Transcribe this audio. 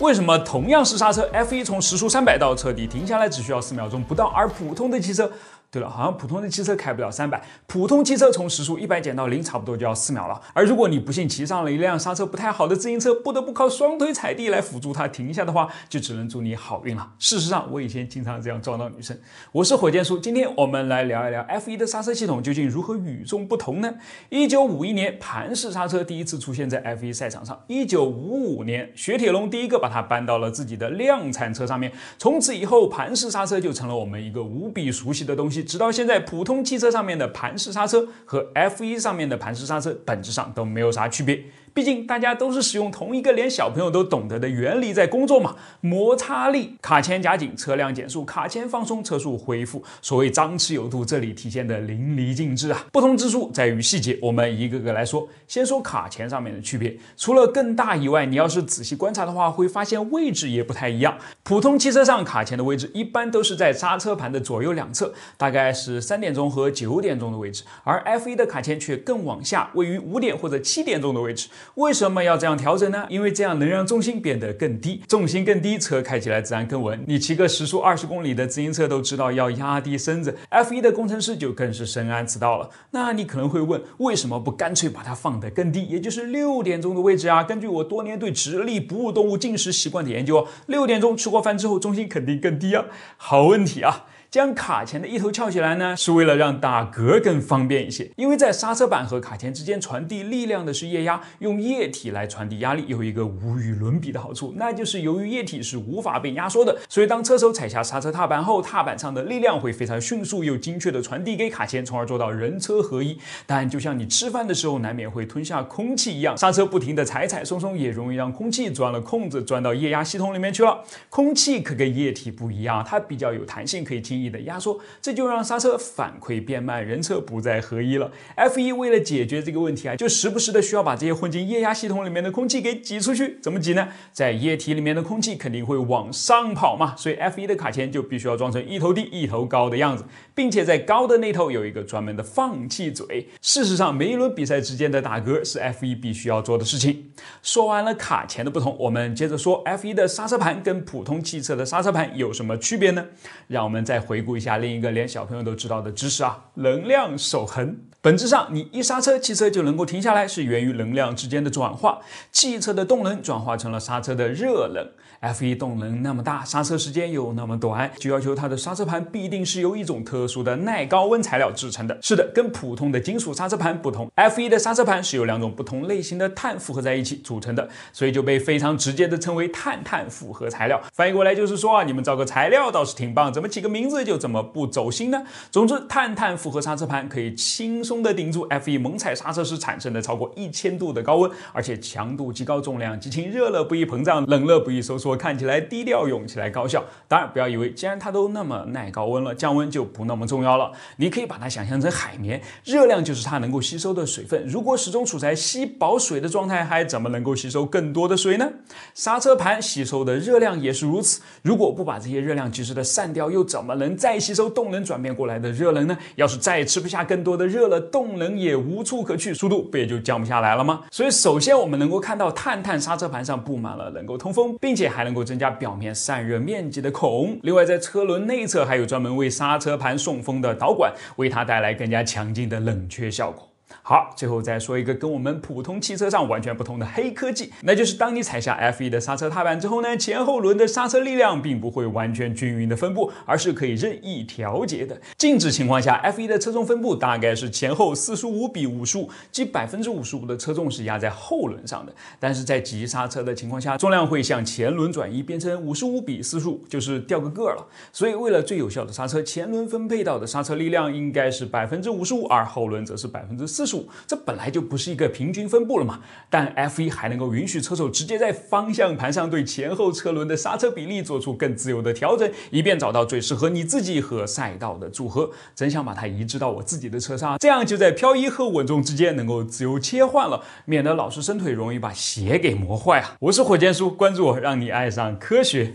为什么同样是刹车，F1 从时速三百到彻底停下来只需要四秒钟不到，而普通的汽车？对了，好像普通的汽车开不了三百，普通机车从时速一百减到零差不多就要四秒了。而如果你不幸骑上了一辆刹车不太好的自行车，不得不靠双腿踩地来辅助它停下的话，就只能祝你好运了。事实上，我以前经常这样撞到女生。我是火箭叔，今天我们来聊一聊 F1 的刹车系统究竟如何与众不同呢？一九五一年，盘式刹车第一次出现在 F1 赛场上。一九五五年，雪铁龙第一个把它搬到了自己的量产车上面，从此以后，盘式刹车就成了我们一个无比熟悉的东西。直到现在，普通汽车上面的盘式刹车和 F 一上面的盘式刹车，本质上都没有啥区别。毕竟大家都是使用同一个连小朋友都懂得的原理在工作嘛，摩擦力，卡钳夹紧车辆减速，卡钳放松车速恢复。所谓张弛有度，这里体现的淋漓尽致啊。不同之处在于细节，我们一个个来说。先说卡钳上面的区别，除了更大以外，你要是仔细观察的话，会发现位置也不太一样。普通汽车上卡钳的位置一般都是在刹车盘的左右两侧，大概是三点钟和九点钟的位置，而 F1 的卡钳却更往下，位于五点或者七点钟的位置。为什么要这样调整呢？因为这样能让重心变得更低，重心更低，车开起来自然更稳。你骑个时速二十公里的自行车都知道要压低身子，F1 的工程师就更是深谙此道了。那你可能会问，为什么不干脆把它放得更低，也就是六点钟的位置啊？根据我多年对直立哺乳动物进食习惯的研究，六点钟吃过饭之后，重心肯定更低啊。好问题啊！将卡钳的一头翘起来呢，是为了让打嗝更方便一些。因为在刹车板和卡钳之间传递力量的是液压，用液体来传递压力有一个无与伦比的好处，那就是由于液体是无法被压缩的，所以当车手踩下刹车踏板后，踏板上的力量会非常迅速又精确的传递给卡钳，从而做到人车合一。但就像你吃饭的时候难免会吞下空气一样，刹车不停的踩踩松松也容易让空气钻了空子钻到液压系统里面去了。空气可跟液体不一样，它比较有弹性，可以轻易。的压缩，这就让刹车反馈变慢，人车不再合一了。F1 为了解决这个问题啊，就时不时的需要把这些混进液压系统里面的空气给挤出去。怎么挤呢？在液体里面的空气肯定会往上跑嘛，所以 F1 的卡钳就必须要装成一头低一头高的样子，并且在高的那头有一个专门的放气嘴。事实上，每一轮比赛之间的打嗝是 F1 必须要做的事情。说完了卡钳的不同，我们接着说 F1 的刹车盘跟普通汽车的刹车盘有什么区别呢？让我们再回。回顾一下另一个连小朋友都知道的知识啊，能量守恒。本质上，你一刹车，汽车就能够停下来，是源于能量之间的转化。汽车的动能转化成了刹车的热能。F1 动能那么大，刹车时间又那么短，就要求它的刹车盘必定是由一种特殊的耐高温材料制成的。是的，跟普通的金属刹车盘不同，F1 的刹车盘是由两种不同类型的碳复合在一起组成的，所以就被非常直接的称为碳碳复合材料。翻译过来就是说啊，你们造个材料倒是挺棒，怎么起个名字就怎么不走心呢？总之，碳碳复合刹车盘可以轻松。的顶住，F1 猛踩刹车时产生的超过一千度的高温，而且强度极高，重量极轻，热了不易膨胀，冷了不易收缩，看起来低调，用起来高效。当然，不要以为既然它都那么耐高温了，降温就不那么重要了。你可以把它想象成海绵，热量就是它能够吸收的水分，如果始终处在吸饱水的状态，还怎么能够吸收更多的水呢？刹车盘吸收的热量也是如此，如果不把这些热量及时的散掉，又怎么能再吸收动能转变过来的热能呢？要是再也吃不下更多的热了。动能也无处可去，速度不也就降不下来了吗？所以，首先我们能够看到，碳碳刹车盘上布满了能够通风，并且还能够增加表面散热面积的孔。另外，在车轮内侧还有专门为刹车盘送风的导管，为它带来更加强劲的冷却效果。好，最后再说一个跟我们普通汽车上完全不同的黑科技，那就是当你踩下 F1 的刹车踏板之后呢，前后轮的刹车力量并不会完全均匀的分布，而是可以任意调节的。静止情况下，F1 的车重分布大概是前后四十五比五十五，即百分之五十五的车重是压在后轮上的。但是在急刹车的情况下，重量会向前轮转移，变成五十五比四十五，就是掉个个儿了。所以为了最有效的刹车，前轮分配到的刹车力量应该是百分之五十五，而后轮则是百分之四。数，这本来就不是一个平均分布了嘛。但 F1 还能够允许车手直接在方向盘上对前后车轮的刹车比例做出更自由的调整，以便找到最适合你自己和赛道的组合。真想把它移植到我自己的车上，这样就在漂移和稳重之间能够自由切换了，免得老是伸腿容易把鞋给磨坏啊！我是火箭叔，关注我，让你爱上科学。